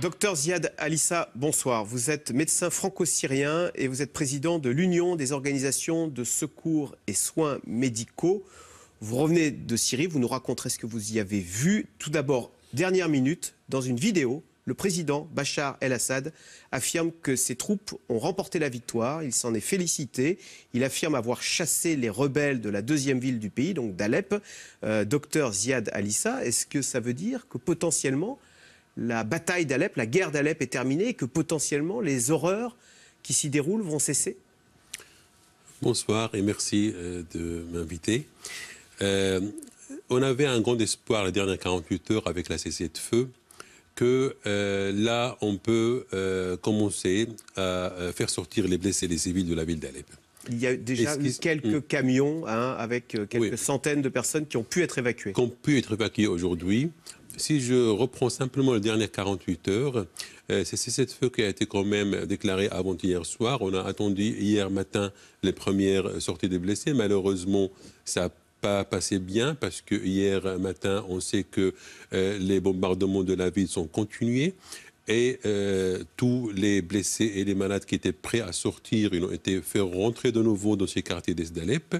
Docteur Ziad Alissa, bonsoir. Vous êtes médecin franco-syrien et vous êtes président de l'Union des organisations de secours et soins médicaux. Vous revenez de Syrie, vous nous raconterez ce que vous y avez vu. Tout d'abord, dernière minute, dans une vidéo, le président Bachar el-Assad affirme que ses troupes ont remporté la victoire. Il s'en est félicité. Il affirme avoir chassé les rebelles de la deuxième ville du pays, donc d'Alep. Euh, docteur Ziad Alissa, est-ce que ça veut dire que potentiellement la bataille d'Alep, la guerre d'Alep est terminée et que potentiellement les horreurs qui s'y déroulent vont cesser Bonsoir et merci euh, de m'inviter. Euh, on avait un grand espoir les dernières 48 heures avec la cessez de feu que euh, là, on peut commencer à faire sortir les blessés et les civils de la ville d'Alep. Il y a déjà eu quelques hmm. camions hein, avec quelques centaines de personnes qui ont pu être évacuées. Qui ont pu être évacuées aujourd'hui si je reprends simplement les dernières 48 heures, euh, c'est cette feu qui a été quand même déclaré avant-hier soir. On a attendu hier matin les premières sorties des blessés. Malheureusement, ça n'a pas passé bien parce que hier matin, on sait que euh, les bombardements de la ville sont continués et euh, tous les blessés et les malades qui étaient prêts à sortir, ils ont été fait rentrer de nouveau dans ces quartiers d'Esdalep.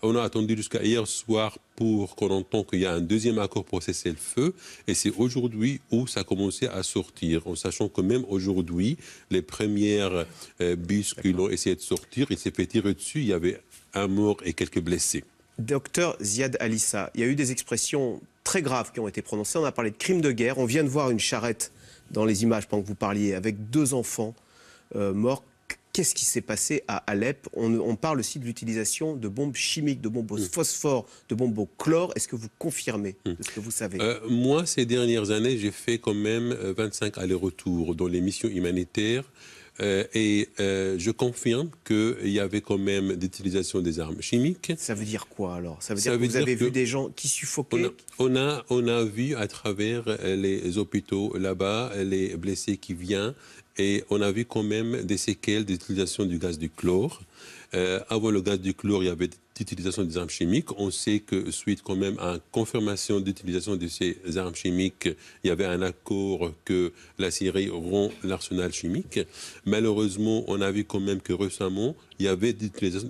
On a attendu jusqu'à hier soir pour qu'on entende qu'il y a un deuxième accord pour cesser le feu. Et c'est aujourd'hui où ça a commencé à sortir, en sachant que même aujourd'hui, les premières euh, bus qui ont essayé de sortir, il s'est fait tirer dessus. Il y avait un mort et quelques blessés. Docteur Ziad Alissa, il y a eu des expressions très graves qui ont été prononcées. On a parlé de crimes de guerre. On vient de voir une charrette dans les images pendant que vous parliez, avec deux enfants euh, morts. Qu'est-ce qui s'est passé à Alep on, parle aussi de l'utilisation de bombes chimiques, de bombes au hmm. phosphore, de bombes au chlore. Est-ce que vous confirmez hmm. ce que vous savez euh, Moi, ces dernières années, j'ai fait quand même 25 euh, allers-retours dans les missions humanitaires euh, et euh, je confirme qu'il y avait quand même d'utilisation des armes chimiques. Ça veut dire quoi alors Ça veut dire que vous avez vu des gens qui suffoquaient on a, on a, vu à travers euh, les hôpitaux là-bas les blessés qui viennent et on a vu quand même des séquelles d'utilisation du gaz du chlore. avant le gaz du chlore, il y avait d'utilisation des armes chimiques. On sait que suite quand même à la confirmation d'utilisation de ces armes chimiques, il y avait un accord que la Syrie rompt l'arsenal chimique. Malheureusement, on a vu quand même que récemment, il y avait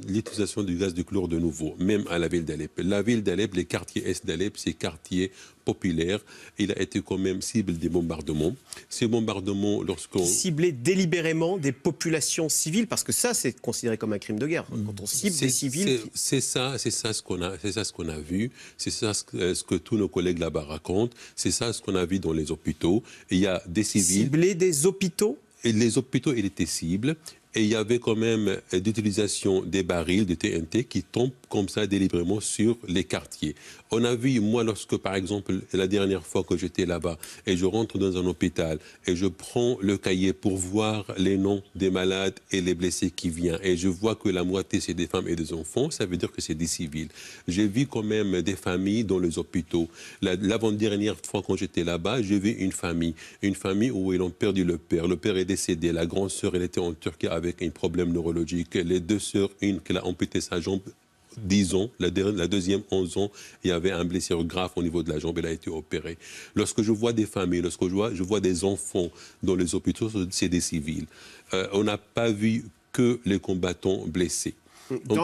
l'utilisation du gaz de chlore de nouveau, même à la ville d'Alep. La ville d'Alep, les quartiers est d'Alep, ces quartiers populaire. Il a été quand même cible des bombardements. Ces bombardements, lorsqu'on... Ciblé délibérément des populations civiles, parce que ça, c'est considéré comme un crime de guerre. Quand on cible des civils... C'est ça, c'est ça ce qu'on a, c'est ça ce qu'on a vu. C'est ça ce que, tous nos collègues là-bas racontent. C'est ça ce qu'on a vu dans les hôpitaux. il y a des civils... Cibler des hôpitaux et les hôpitaux, ils étaient cibles. Et il y avait quand même euh, d'utilisation des barils de TNT qui tombent comme ça délibérément sur les quartiers. On a vu, moi, lorsque, par exemple, la dernière fois que j'étais là-bas et je rentre dans un hôpital et je prends le cahier pour voir les noms des malades et les blessés qui viennent et je vois que la moitié, c'est des femmes et des enfants, ça veut dire que c'est des civils. J'ai vu quand même des familles dans les hôpitaux. L'avant-dernière fois quand j'étais là-bas, j'ai vu une famille. Une famille où ils ont perdu le père. Le père est décédé. La grande sœur, elle était en Turquie avec un problème neurologique. Les deux sœurs, une qui a amputé sa jambe 10 ans, la, deuxième 11 ans, il y avait un blessure grave au niveau de la jambe, elle a été opérée. Lorsque je vois des familles, lorsque je vois, je vois des enfants dans les hôpitaux, c'est des civils. Euh, on n'a pas vu que les combattants blessés.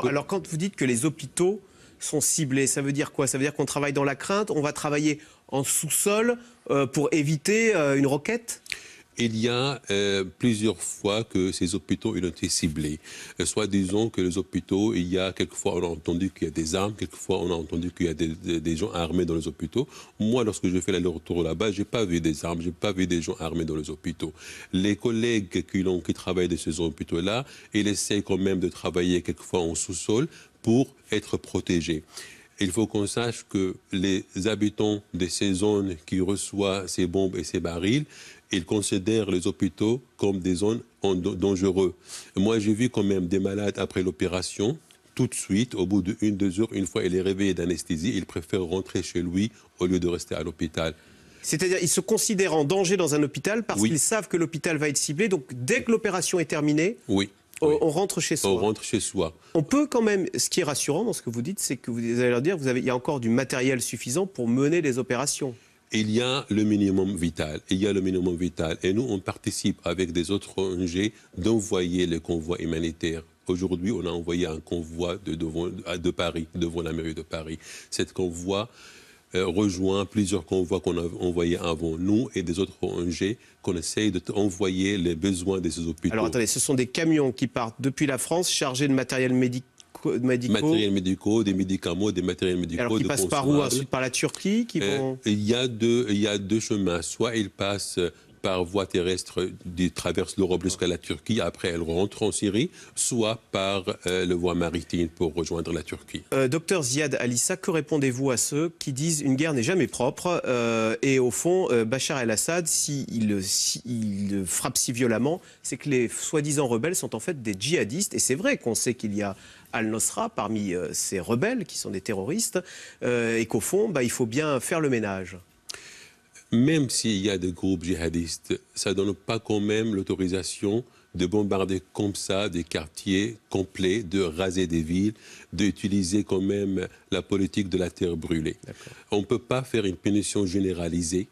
Alors quand vous dites que les hôpitaux sont ciblés, ça veut dire quoi Ça veut dire qu'on travaille dans la crainte, on va travailler en sous-sol euh, pour éviter euh, une roquette il y a euh, plusieurs fois que ces hôpitaux ont été ciblés. Euh, soit disons que les hôpitaux, il y a quelquefois on a entendu qu'il y a des armes, quelquefois on a entendu qu'il y a des, gens armés dans les hôpitaux. Moi, lorsque je fais l'aller-retour là-bas, j'ai pas vu des armes, j'ai pas vu des gens armés dans les hôpitaux. Les collègues qui, qui travaillent dans ces hôpitaux-là, ils essaient quand même de travailler quelquefois en sous-sol pour être protégés il faut qu'on sache que les habitants de ces zones qui reçoivent ces bombes et ces barils, ils considèrent les hôpitaux comme des zones dangereuses. Moi, j'ai vu quand même des malades après l'opération, tout de suite, au bout d'une, deux heures, une fois il est réveillé d'anesthésie, ils préfèrent rentrer chez lui au lieu de rester à l'hôpital. C'est-à-dire, ils se considèrent en danger dans un hôpital parce qu'ils savent que l'hôpital va être ciblé. Donc, dès que l'opération est terminée, oui. On, rentre chez soi. On rentre chez soi. On peut quand même, ce qui est rassurant dans ce que vous dites, c'est que vous allez leur dire, vous avez, il y a encore du matériel suffisant pour mener les opérations. Il y a le minimum vital. Il y a le minimum vital. Et nous, on participe avec des autres ONG d'envoyer les convois humanitaires Aujourd'hui, on a envoyé un convoi de, Paris, devant la mairie de Paris. Cette convoi euh, rejoint plusieurs convois qu'on a envoyés avant nous et des autres ONG qu'on essaye de les besoins de ces hôpitaux. Alors attendez, ce sont des camions qui partent depuis la France chargés de matériel médical médicaux. Matériel médicaux, des médicaments, des matériels médicaux. Alors, ils passent par où Par la Turquie euh, il, y a deux, il y a deux chemins. Soit ils passent par voie terrestre qui traverse l'Europe jusqu'à la Turquie, après elle rentre en Syrie, soit par euh, le voie maritime pour rejoindre la Turquie. Euh, docteur Ziad Alissa, que répondez-vous à ceux qui disent une guerre n'est jamais propre euh, et au fond, Bachar el-Assad, s'il si frappe si violemment, c'est que les soi-disant rebelles sont en fait des djihadistes et c'est vrai qu'on sait qu'il y a al-Nosra parmi ces rebelles qui sont des terroristes, et qu'au fond, bah, il faut bien faire le ménage même s'il y a des groupes djihadistes, ça ne donne pas quand même l'autorisation de bombarder comme ça des quartiers complets, de raser des villes, d'utiliser quand même la politique de la terre brûlée. On ne peut pas faire une punition généralisée.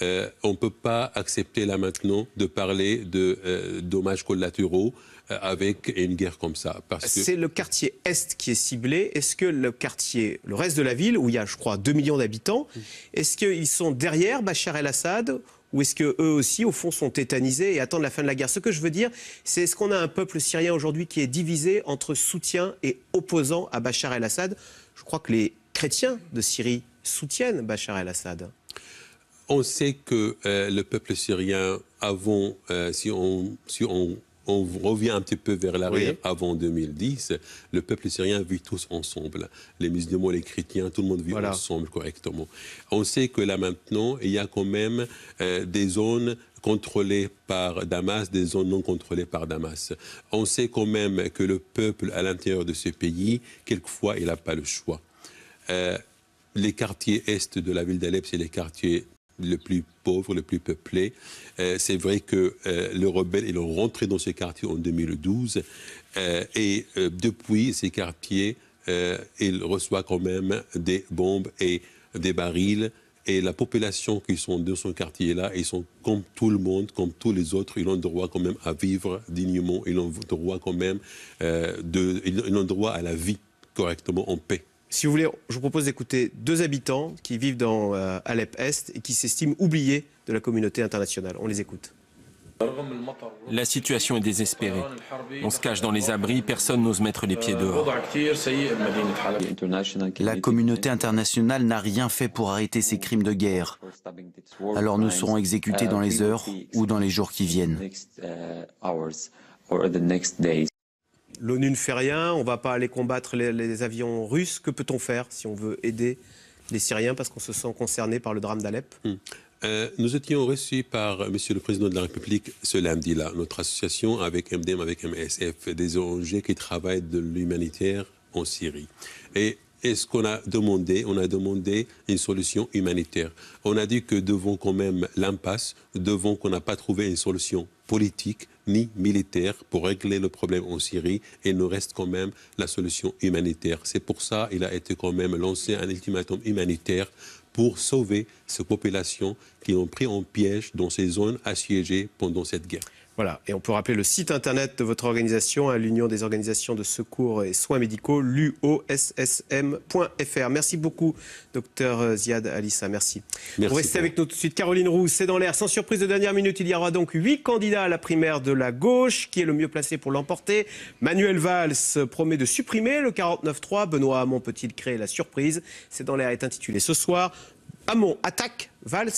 Euh, on ne peut pas accepter là maintenant de parler de euh, dommages collatéraux euh, avec une guerre comme ça. C'est que... le quartier Est qui est ciblé. Est-ce que le quartier, le reste de la ville, où il y a, je crois, 2 millions d'habitants, est-ce qu'ils sont derrière Bachar el-Assad ou est-ce qu'eux aussi, au fond, sont tétanisés et attendent la fin de la guerre Ce que je veux dire, c'est est-ce qu'on a un peuple syrien aujourd'hui qui est divisé entre soutien et opposant à Bachar el-Assad Je crois que les chrétiens de Syrie soutiennent Bachar el-Assad. On sait que euh, le peuple syrien, avant, euh, si, on, si on on revient un petit peu vers l'arrière, avant 2010, le peuple syrien vit tous ensemble. Les musulmans, les chrétiens, tout le monde vit ensemble correctement. On sait que là maintenant, il y a quand même euh, des zones contrôlées par Damas, des zones non contrôlées par Damas. On sait quand même que le peuple à l'intérieur de ce pays, quelquefois, il n'a pas le choix. Euh, les quartiers est de la ville d'Alep, c'est les quartiers le plus pauvre, le plus peuplé. Euh, c'est vrai que euh, les rebelles ils est rentré dans ces quartiers en 2012 euh, et depuis ces quartiers, ils reçoivent quand même des bombes et des barils. Et la population qui sont dans son quartier-là, ils sont comme tout le monde, comme tous les autres, ils ont le droit quand même à vivre dignement, ils ont droit quand même de, ils ont droit à la vie correctement en paix. Si vous voulez, je vous propose d'écouter deux habitants qui vivent dans euh, Alep Est et qui s'estiment oubliés de la communauté internationale. On les écoute. La situation est désespérée. On se cache dans les abris, personne n'ose mettre les pieds dehors. La communauté internationale n'a rien fait pour arrêter ces crimes de guerre. Alors nous serons exécutés dans les heures ou dans les jours qui viennent. Euh, l'ONU ne fait rien, on ne va pas aller combattre les, avions russes. Que peut-on faire si on veut aider les Syriens parce qu'on se sent concerné par le drame d'Alep hmm. euh, nous étions reçus par euh, Monsieur le Président de la République ce lundi-là, notre association avec MDM, avec MSF, des ONG qui travaillent de l'humanitaire en Syrie. Et et ce qu'on a demandé, on a demandé une solution humanitaire. On a dit que devant quand même l'impasse, devant qu'on n'a pas trouvé une solution politique ni militaire pour régler le problème en Syrie, il nous reste quand même la solution humanitaire. C'est pour ça qu'il a été quand même lancé un ultimatum humanitaire pour sauver ces populations qui ont pris en piège dans ces zones assiégées pendant cette guerre. Voilà, et on peut rappeler le site internet de votre organisation, à hein, l'Union des organisations de secours et soins médicaux, l'uossm.fr. Merci beaucoup, docteur euh, Ziad Alissa, merci. merci Vous rester avec nous tout de suite. Caroline Roux, c'est dans l'air. Sans surprise de dernière minute, il y aura donc huit candidats à la primaire de la gauche. Qui est le mieux placé pour l'emporter Manuel Valls promet de supprimer le 49-3. Benoît Hamon peut-il créer la surprise C'est dans l'air est intitulé ce soir. Hamon attaque Valls